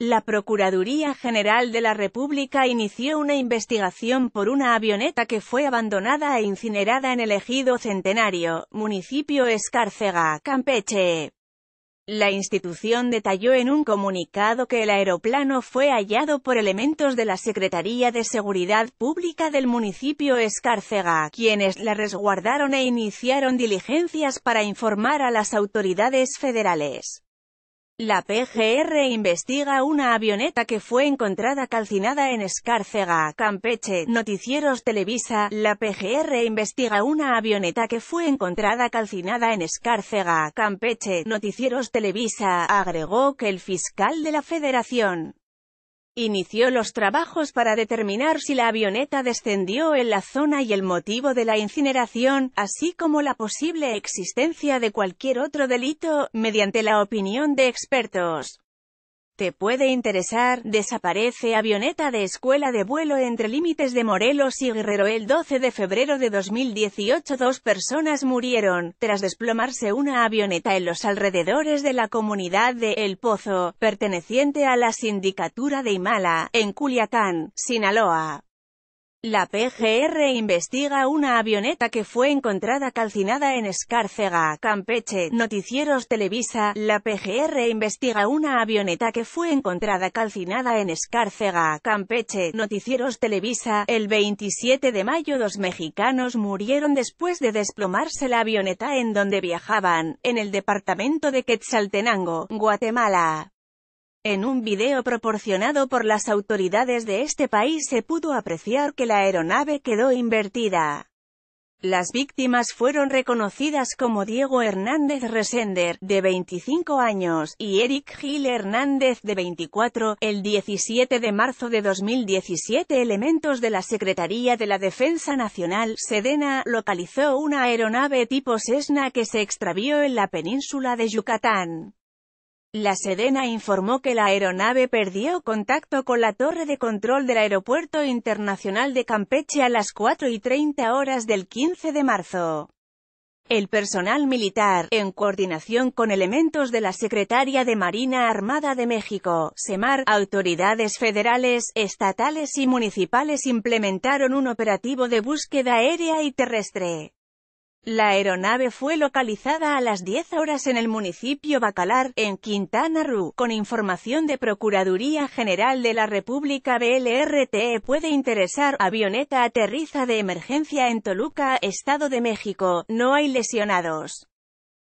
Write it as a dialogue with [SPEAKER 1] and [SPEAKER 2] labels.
[SPEAKER 1] La Procuraduría General de la República inició una investigación por una avioneta que fue abandonada e incinerada en el ejido Centenario, municipio Escárcega, Campeche. La institución detalló en un comunicado que el aeroplano fue hallado por elementos de la Secretaría de Seguridad Pública del municipio Escárcega, quienes la resguardaron e iniciaron diligencias para informar a las autoridades federales. La PGR investiga una avioneta que fue encontrada calcinada en Escárcega, Campeche. Noticieros Televisa. La PGR investiga una avioneta que fue encontrada calcinada en Escárcega, Campeche. Noticieros Televisa agregó que el fiscal de la Federación Inició los trabajos para determinar si la avioneta descendió en la zona y el motivo de la incineración, así como la posible existencia de cualquier otro delito, mediante la opinión de expertos. Te puede interesar, desaparece avioneta de escuela de vuelo entre límites de Morelos y Guerrero el 12 de febrero de 2018 dos personas murieron, tras desplomarse una avioneta en los alrededores de la comunidad de El Pozo, perteneciente a la sindicatura de Imala, en Culiatán, Sinaloa. La PGR investiga una avioneta que fue encontrada calcinada en Escárcega, Campeche. Noticieros Televisa. La PGR investiga una avioneta que fue encontrada calcinada en Escárcega, Campeche. Noticieros Televisa. El 27 de mayo dos mexicanos murieron después de desplomarse la avioneta en donde viajaban, en el departamento de Quetzaltenango, Guatemala. En un video proporcionado por las autoridades de este país se pudo apreciar que la aeronave quedó invertida. Las víctimas fueron reconocidas como Diego Hernández Resender, de 25 años, y Eric Gil Hernández, de 24. El 17 de marzo de 2017 elementos de la Secretaría de la Defensa Nacional, Sedena, localizó una aeronave tipo Cessna que se extravió en la península de Yucatán. La Sedena informó que la aeronave perdió contacto con la torre de control del Aeropuerto Internacional de Campeche a las 4 y 30 horas del 15 de marzo. El personal militar, en coordinación con elementos de la Secretaría de Marina Armada de México, SEMAR, autoridades federales, estatales y municipales implementaron un operativo de búsqueda aérea y terrestre. La aeronave fue localizada a las 10 horas en el municipio Bacalar, en Quintana Roo, con información de Procuraduría General de la República BLRTE puede interesar, avioneta aterriza de emergencia en Toluca, Estado de México, no hay lesionados.